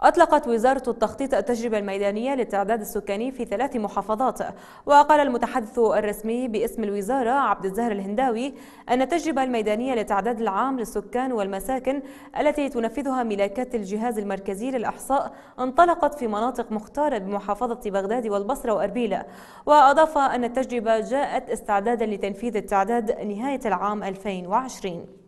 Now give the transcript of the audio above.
أطلقت وزارة التخطيط التجربة الميدانية للتعداد السكاني في ثلاث محافظات وقال المتحدث الرسمي باسم الوزارة عبد الزهر الهنداوي أن التجربة الميدانية للتعداد العام للسكان والمساكن التي تنفذها ملاكات الجهاز المركزي للإحصاء انطلقت في مناطق مختارة بمحافظة بغداد والبصرة وأربيلة وأضاف أن التجربة جاءت استعدادا لتنفيذ التعداد نهاية العام 2020